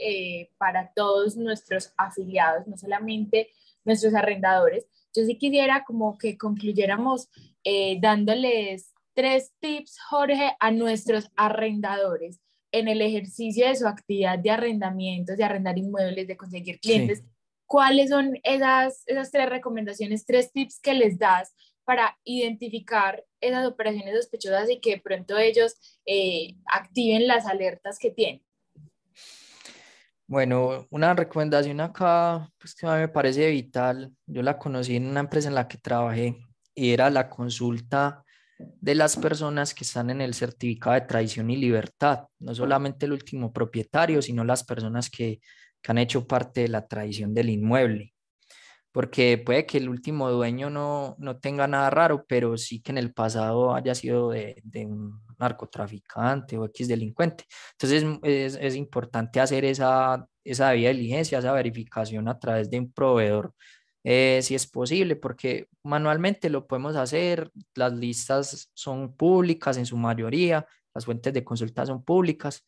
eh, para todos nuestros afiliados, no solamente nuestros arrendadores. Yo sí quisiera como que concluyéramos eh, dándoles tres tips, Jorge, a nuestros arrendadores en el ejercicio de su actividad de arrendamientos, de arrendar inmuebles, de conseguir clientes. ¿Cuáles son esas, esas tres recomendaciones, tres tips que les das para identificar esas operaciones sospechosas y que pronto ellos eh, activen las alertas que tienen? Bueno, una recomendación acá, pues, que me parece vital, yo la conocí en una empresa en la que trabajé y era la consulta de las personas que están en el certificado de traición y libertad, no solamente el último propietario, sino las personas que, que han hecho parte de la traición del inmueble porque puede que el último dueño no, no tenga nada raro, pero sí que en el pasado haya sido de, de un narcotraficante o X delincuente. Entonces mm, es, es importante hacer esa, esa de diligencia, esa verificación a través de un proveedor eh, si es posible, porque manualmente lo podemos hacer, las listas son públicas en su mayoría, las fuentes de consulta son públicas,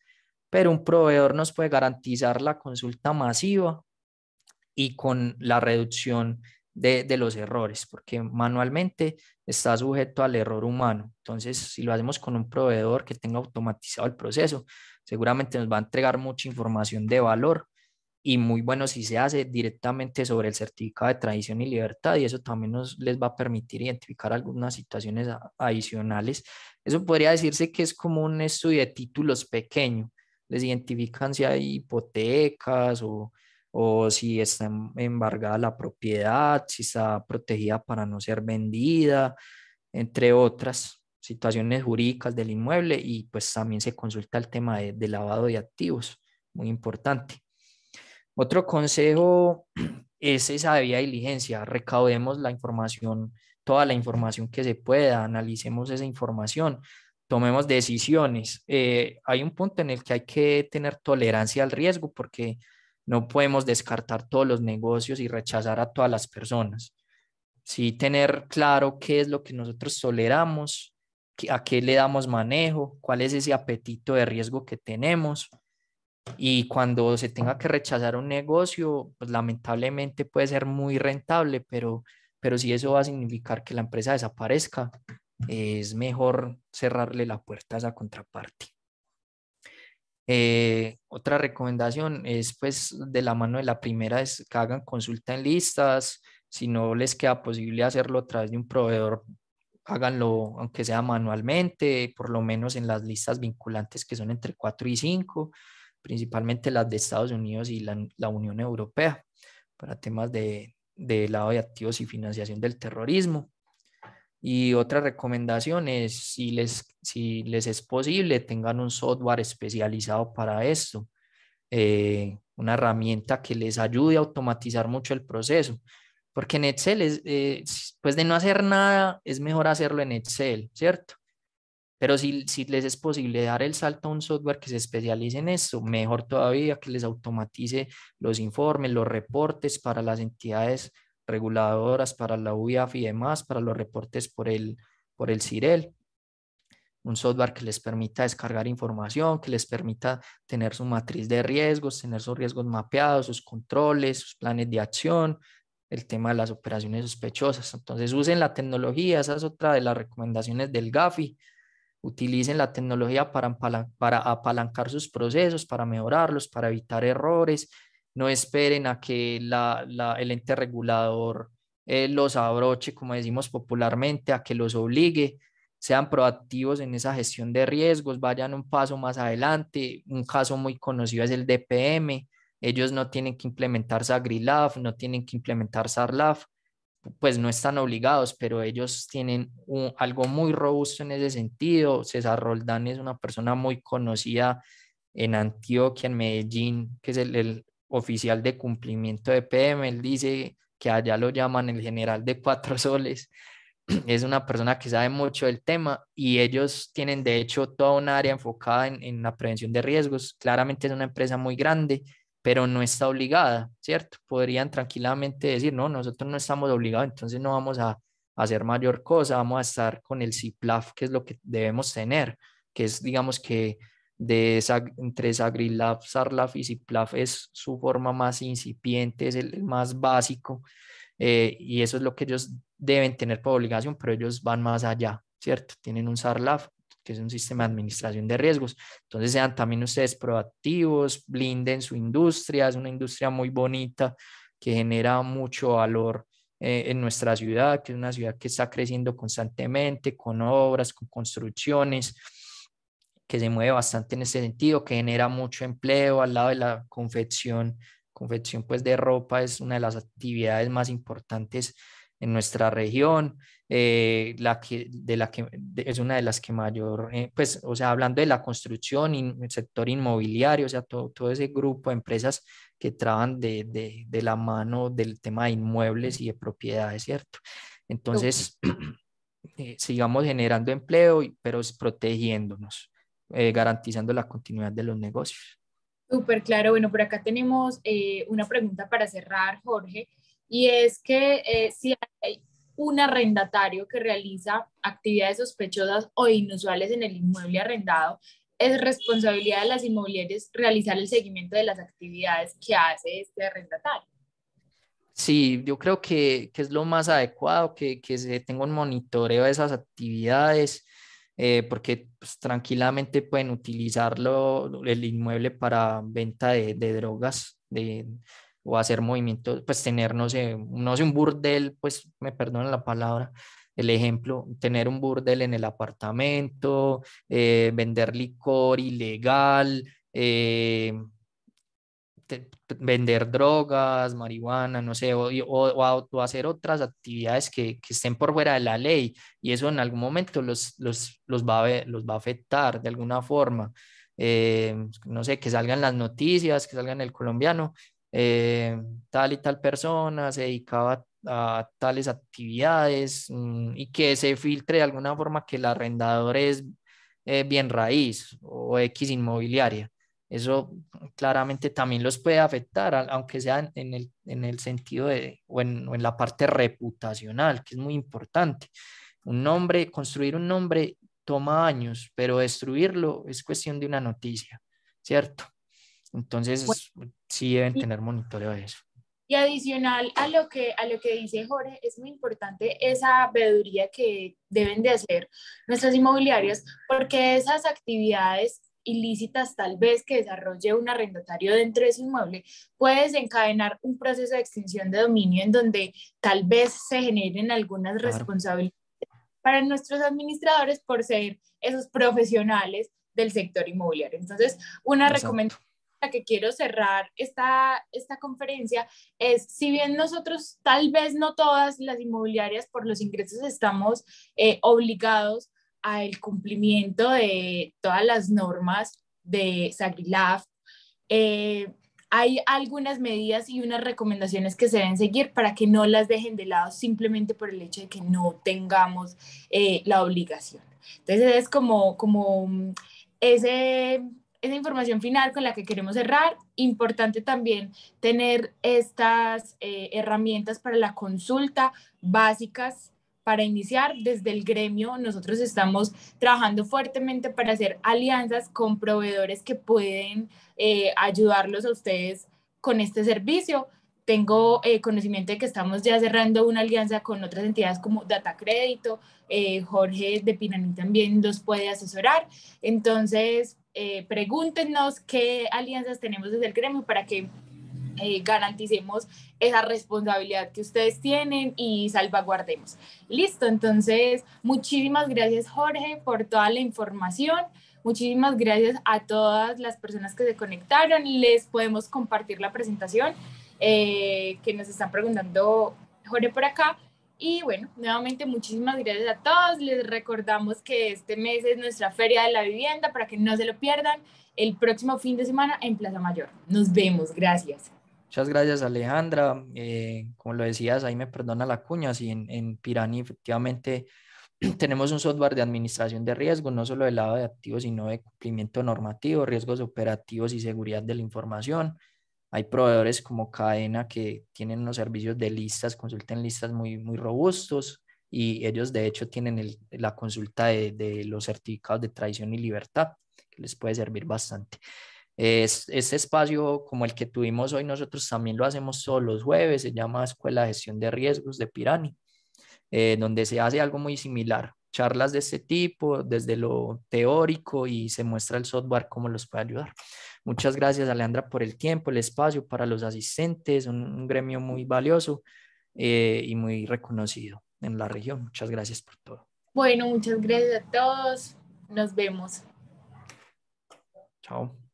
pero un proveedor nos puede garantizar la consulta masiva y con la reducción de, de, los errores, porque manualmente está sujeto al error humano. Entonces, si lo hacemos con un proveedor que tenga automatizado el proceso, seguramente nos va a entregar mucha información de valor y muy bueno si se hace directamente sobre el certificado de tradición y libertad y eso también nos les va a permitir identificar algunas situaciones adicionales. Eso podría decirse que es como un estudio de títulos pequeño. Les identifican si hay hipotecas o o si está em-, embargada la propiedad, si está protegida para no ser vendida, entre otras situaciones jurídicas del inmueble y pues también se consulta el tema de, lavado de activos, muy importante. Otro consejo es esa debida diligencia, recaudemos la información, toda la información que se pueda, analicemos esa información, tomemos decisiones. Eh, hay un punto en el que hay que tener tolerancia al riesgo porque no podemos descartar todos los negocios y rechazar a todas las personas. Sí tener claro qué es lo que nosotros toleramos, a qué le damos manejo, cuál es ese apetito de riesgo que tenemos. Y cuando se tenga que rechazar un negocio, pues lamentablemente puede ser muy rentable, pero, pero si eso va a significar que la empresa desaparezca, es mejor cerrarle la puerta a esa contraparte. Eh, otra recomendación es pues de la mano de la primera es que hagan consulta en listas, si no les queda posible hacerlo a través de un proveedor, háganlo aunque sea manualmente, por lo menos en las listas vinculantes que son entre 4 y 5, principalmente las de Estados Unidos y la, Unión Europea para temas de, de, lado de activos y financiación del terrorismo. Y otra recomendación es, si les, si les es posible, tengan un software especializado para esto, eh, una herramienta que les ayude a automatizar mucho el proceso. Porque en Excel, es, eh, pues de no hacer nada, es mejor hacerlo en Excel, ¿cierto? Pero si, si les es posible dar el salto a un software que se especialice en esto, mejor todavía que les automatice los informes, los reportes para las entidades reguladoras para la UIAF y demás, para los reportes por el, por CIREL. Un software que les permita descargar información, que les permita tener su matriz de riesgos, tener sus riesgos mapeados, sus controles, sus planes de acción, el tema de las operaciones sospechosas. Entonces usen la tecnología, esa es otra de las recomendaciones del GAFI. Utilicen la tecnología para, para apalancar sus procesos, para mejorarlos, para evitar errores, no esperen a que el ente regulador eh, los abroche, como decimos popularmente, a que los obligue, sean proactivos en esa gestión de riesgos, vayan un paso más adelante. Un caso muy conocido es el DPM. Ellos no tienen que implementar SAGRILAF, no tienen que implementar SARLAF, pues no están obligados, pero ellos tienen algo muy robusto en ese sentido. César Roldán es una persona muy conocida en Antioquia, en Medellín, que es el oficial de cumplimiento de PM, él dice que allá lo llaman el general de cuatro soles, es una persona que sabe mucho del tema y ellos tienen de hecho toda un área enfocada en, la prevención de riesgos. Claramente es una empresa muy grande, pero no está obligada, ¿cierto? Podrían tranquilamente decir, no, nosotros no estamos obligados, entonces no vamos a hacer mayor cosa, vamos a estar con el CIPLAF, que es lo que debemos tener, que es, digamos que, de entre Sagrilab, Sarlaf y Ziplaf es su forma más incipiente, es el, más básico eh, y eso es lo que ellos deben tener por obligación, pero ellos van más allá, ¿cierto? Tienen un Sarlaf que es un sistema de administración de riesgos. Entonces sean también ustedes proactivos, blinden su industria, es una industria muy bonita que genera mucho valor eh, en nuestra ciudad, que es una ciudad que está creciendo constantemente con obras, con construcciones que se mueve bastante en ese sentido, que genera mucho empleo al lado de la confección. Confección pues de ropa es una de las actividades más importantes en nuestra región, eh, la que, de la que es una de las que mayor, eh, pues, o sea, hablando de la construcción, y el sector inmobiliario, o sea, todo, todo ese grupo de empresas que traban de, de, de, la mano del tema de inmuebles y de propiedades, ¿cierto? Entonces, eh, sigamos generando empleo, pero protegiéndonos. Eh, garantizando la continuidad de los negocios. Súper claro. Bueno, por acá tenemos eh, una pregunta para cerrar, Jorge, y es que eh, si hay un arrendatario que realiza actividades sospechosas o inusuales en el inmueble arrendado, es responsabilidad de las inmobiliarias realizar el seguimiento de las actividades que hace este arrendatario. Sí, yo creo que, que es lo más adecuado, que, que se tenga un monitoreo de esas actividades, eh, porque pues, tranquilamente pueden utilizarlo el inmueble para venta de, drogas de, o hacer movimientos, pues tener, no sé, no sé, un burdel, pues me perdonan la palabra, el ejemplo, tener un burdel en el apartamento, eh, vender licor ilegal, eh, vender drogas, marihuana, no sé, o, o, hacer otras actividades que, que, estén por fuera de la ley. Y eso en algún momento los, los, va, a, los va a afectar de alguna forma. Eh, no sé, que salgan las noticias, que salgan el colombiano, eh, tal y tal persona se dedicaba a, tales actividades mm, y que se filtre de alguna forma que el arrendador es eh, bien raíz o X inmobiliaria eso claramente también los puede afectar, aunque sea en el, en el sentido de, o en, la parte reputacional, que es muy importante. Un nombre, construir un nombre toma años, pero destruirlo es cuestión de una noticia, ¿cierto? Entonces, sí deben tener monitoreo de eso. Y adicional a lo, que, a lo que dice Jorge, es muy importante esa veeduría que deben de hacer nuestras inmobiliarias, porque esas actividades ilícitas tal vez que desarrolle un arrendatario dentro de su inmueble, puede desencadenar un proceso de extinción de dominio en donde tal vez se generen algunas responsabilidades para nuestros administradores por ser esos profesionales del sector inmobiliario. Entonces, una recomendación que quiero cerrar esta, esta conferencia es, si bien nosotros, tal vez no todas las inmobiliarias por los ingresos estamos eh, obligados al cumplimiento de todas las normas de SAGILAF. Eh, hay algunas medidas y unas recomendaciones que se deben seguir para que no las dejen de lado simplemente por el hecho de que no tengamos eh, la obligación. Entonces es como, como mm, ese, esa información final con la que queremos cerrar. Importante también tener estas eh, herramientas para la consulta básicas para iniciar desde el gremio. Nosotros estamos trabajando fuertemente para hacer alianzas con proveedores que pueden eh, ayudarlos a ustedes con este servicio. Tengo eh, conocimiento de que estamos ya cerrando una alianza con otras entidades como Data Crédito. Eh, Jorge de Pinaní también los puede asesorar. Entonces, pregúntenos qué alianzas tenemos desde el gremio para que eh, garanticemos esa responsabilidad que ustedes tienen y salvaguardemos. Listo, entonces muchísimas gracias Jorge por toda la información. Muchísimas gracias a todas las personas que se conectaron. Les podemos compartir la presentación eh, que nos están preguntando Jorge por acá. Y bueno, nuevamente muchísimas gracias a todos. Les recordamos que este mes es nuestra feria de la vivienda para que no se lo pierdan el próximo fin de semana en Plaza Mayor. Nos vemos, gracias. Muchas gracias, Alejandra. Eh, como lo decías, ahí me perdona la cuña. Si en, en Pirani efectivamente tenemos un software de administración de riesgos, no solo del lado de activos, sino de cumplimiento normativo, riesgos operativos y seguridad de la información. Hay proveedores como Cadena que tienen unos servicios de listas, consulten listas muy, muy robustos y ellos de hecho tienen la consulta de los certificados de traición y libertad, que les puede servir bastante. Es, este espacio como el que tuvimos hoy, nosotros también lo hacemos todos los jueves, se llama Escuela de Gestión de Riesgos de Pirani, eh, donde se hace algo muy similar, charlas de ese tipo, desde lo teórico y se muestra el software cómo los puede ayudar. Muchas gracias, Alejandra, por el tiempo, el espacio para los asistentes, un, gremio muy valioso eh, y muy reconocido en la región. Muchas gracias por todo. Bueno, muchas gracias a todos. Nos vemos. Chao.